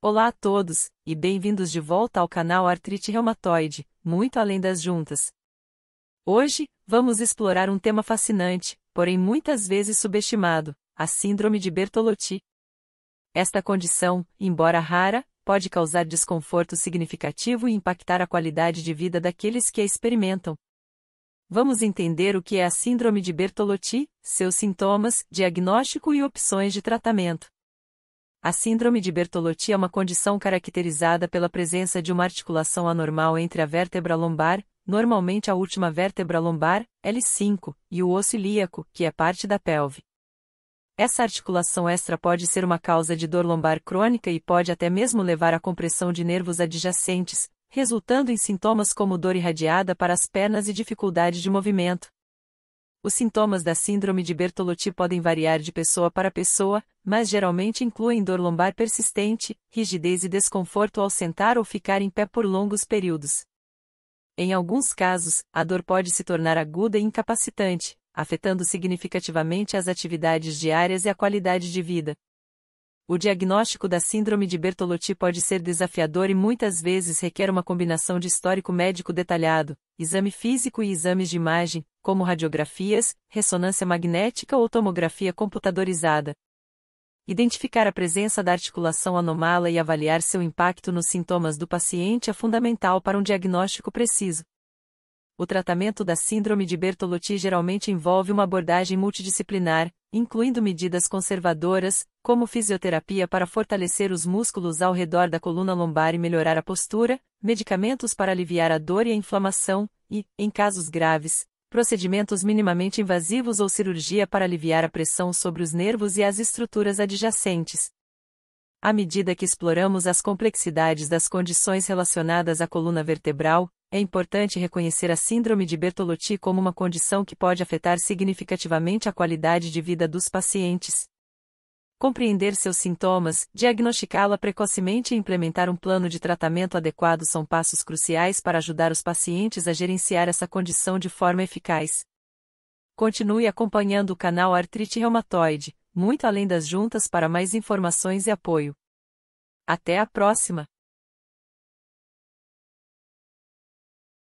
Olá a todos, e bem-vindos de volta ao canal Artrite Reumatoide, muito além das juntas. Hoje, vamos explorar um tema fascinante, porém muitas vezes subestimado, a Síndrome de Bertolotti. Esta condição, embora rara, pode causar desconforto significativo e impactar a qualidade de vida daqueles que a experimentam. Vamos entender o que é a Síndrome de Bertolotti, seus sintomas, diagnóstico e opções de tratamento. A síndrome de Bertolotti é uma condição caracterizada pela presença de uma articulação anormal entre a vértebra lombar, normalmente a última vértebra lombar, L5, e o osso ilíaco, que é parte da pelve. Essa articulação extra pode ser uma causa de dor lombar crônica e pode até mesmo levar à compressão de nervos adjacentes, resultando em sintomas como dor irradiada para as pernas e dificuldade de movimento, os sintomas da síndrome de Bertolotti podem variar de pessoa para pessoa, mas geralmente incluem dor lombar persistente, rigidez e desconforto ao sentar ou ficar em pé por longos períodos. Em alguns casos, a dor pode se tornar aguda e incapacitante, afetando significativamente as atividades diárias e a qualidade de vida o diagnóstico da síndrome de Bertolotti pode ser desafiador e muitas vezes requer uma combinação de histórico médico detalhado, exame físico e exames de imagem, como radiografias, ressonância magnética ou tomografia computadorizada. Identificar a presença da articulação anomala e avaliar seu impacto nos sintomas do paciente é fundamental para um diagnóstico preciso o tratamento da síndrome de Bertolotti geralmente envolve uma abordagem multidisciplinar, incluindo medidas conservadoras, como fisioterapia para fortalecer os músculos ao redor da coluna lombar e melhorar a postura, medicamentos para aliviar a dor e a inflamação, e, em casos graves, procedimentos minimamente invasivos ou cirurgia para aliviar a pressão sobre os nervos e as estruturas adjacentes. À medida que exploramos as complexidades das condições relacionadas à coluna vertebral, é importante reconhecer a Síndrome de Bertolotti como uma condição que pode afetar significativamente a qualidade de vida dos pacientes. Compreender seus sintomas, diagnosticá-la precocemente e implementar um plano de tratamento adequado são passos cruciais para ajudar os pacientes a gerenciar essa condição de forma eficaz. Continue acompanhando o canal Artrite Reumatoide, muito além das juntas para mais informações e apoio. Até a próxima!